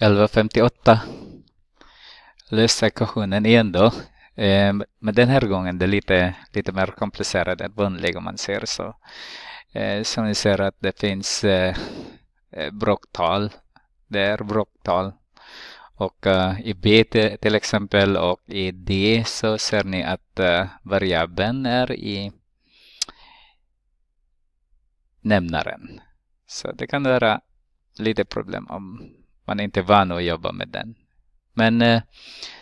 11.58 Lösa ekvationen igen då. Ehm, men den här gången det är lite, lite mer komplicerat än vanligt om man ser. Så, som ehm, ni ser att det finns eh, eh, bråktal. Det är bråktal. Och eh, i B till, exempel och i D så ser ni att variabeln är i nämnaren. Så det kan vara lite problem om man är inte van att jobba med den. Men eh,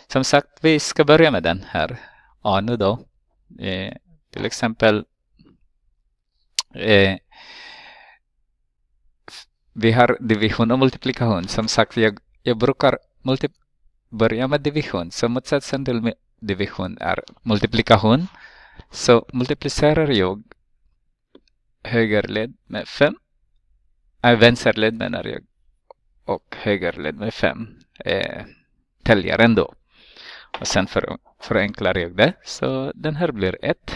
som sagt, vi ska börja med den här ANU då. Eh, till exempel eh, vi har division och multiplikation. Som sagt, jag, jag brukar börja med division. Så motsatsen till division är multiplikation. Så multiplicerar jag högerled med 5. Äh, vänsterled menar jag och högerled med 5 är täljaren då. Och sen för, förenklar jag det så den här blir 1.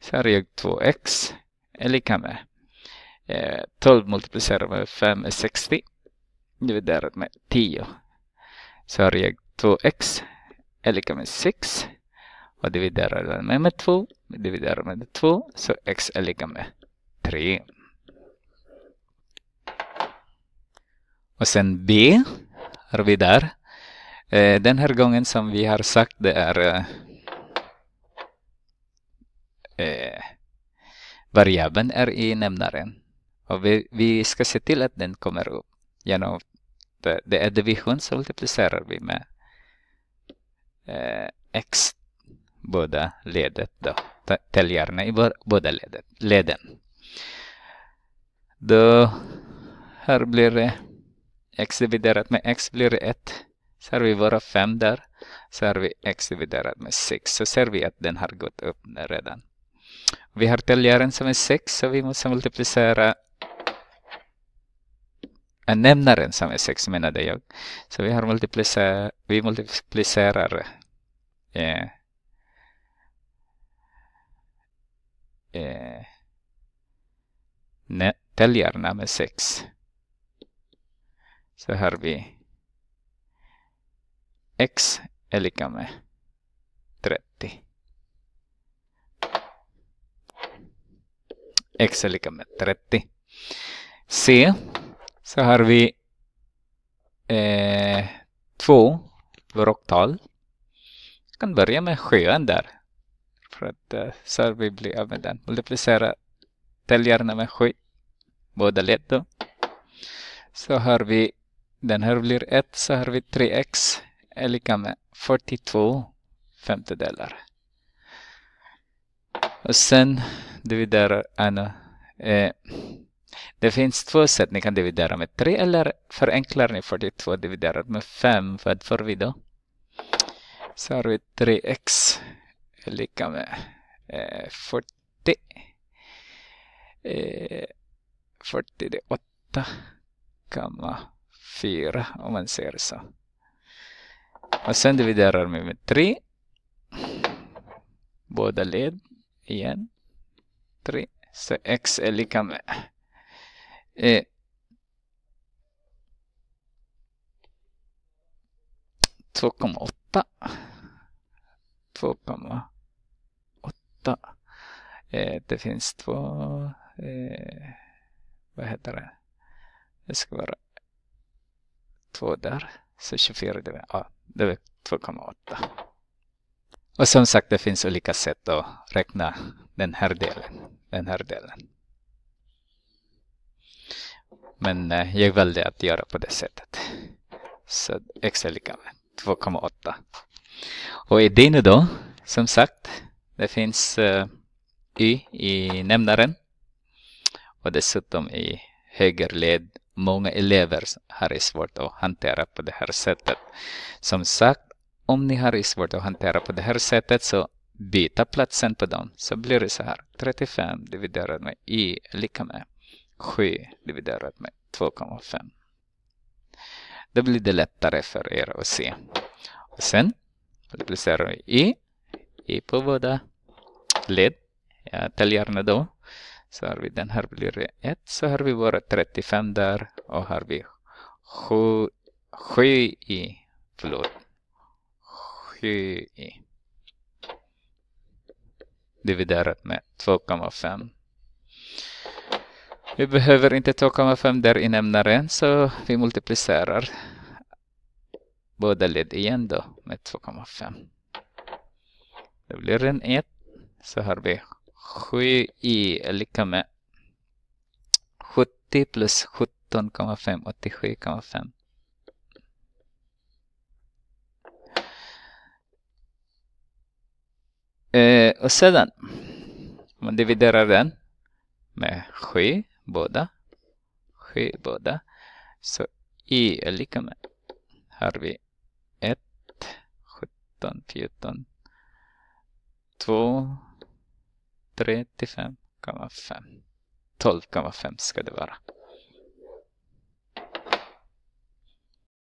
Så har jag 2x är lika med eh, 12 multiplicerat med 5 är 60 dividerat med 10. Så har jag 2x är lika med 6 och dividerar den med 2 dividerar med 2 så x är lika med 3. Och sen B har vi där. Eh, den här gången som vi har sagt det är eh, eh, variabeln är i nämnaren. Och vi, vi ska se till att den kommer upp genom det, det är division så multiplicerar vi med eh, x båda ledet då. Täljarna i båda ledet, leden. Då här blir det x dividerat med x blir 1. Så har vi våra 5 där. Så har vi x dividerat med 6. Så ser vi att den har gått upp redan. Vi har täljaren som är 6 så vi måste multiplicera nämnaren som är 6 menade jag. Så vi har multiplicerar, vi multiplicerar eh, eh, täljarna med 6 så har vi x är lika med 30. x är lika med 30. C så har vi eh, två vråktal. vi kan börja med sjön där. För att eh, så har vi blir av med den. Multiplicera täljarna med sju. Båda led då. Så har vi den här blir 1 så har vi 3x är lika med 42 femtedelar. Och sen dividerar Anna. Eh, det finns två sätt ni kan dividera med 3 eller förenklar ni 42 dividerat med 5. Vad får vi då? Så har vi 3x är lika med eh, 40. Eh, 8, 4 om man säger så. Och sen dividerar vi med 3. Båda led igen. 3. Så x är lika med. Eh, Två komma åtta. Två komma åtta. Eh, det finns två... Eh, vad heter det? Det ska vara 2 där. Så 24 det, ja, det är 2,8. Och som sagt det finns olika sätt att räkna den här delen. Den här delen. Men eh, jag valde att göra på det sättet. Så x är lika med 2,8. Och i idén då, som sagt, det finns eh, y i nämnaren och dessutom i högerled många elever har svårt att hantera på det här sättet. Som sagt, om ni har svårt att hantera på det här sättet så byta platsen på dem så blir det så här 35 dividerat med i lika med 7 dividerat med 2,5. Då blir det lättare för er att se. Och sen multiplicerar vi i, i på båda led. Jag täljer gärna då så har vi den här blir det 1. Så har vi våra 35 där och har vi 7, 7 i. Förlåt. 7 i. Dividerat med 2,5. Vi behöver inte 2,5 där i nämnaren så vi multiplicerar båda led igen då med 2,5. Det blir en 1. Så har vi 7i är lika med 70 plus 17,5, 87,5. Eh, och sedan, man dividerar den med 7, båda. 7, båda. Så i är lika med, här har vi 1, 17, 14, 2, 3 till 5,5 12,5 ska det vara.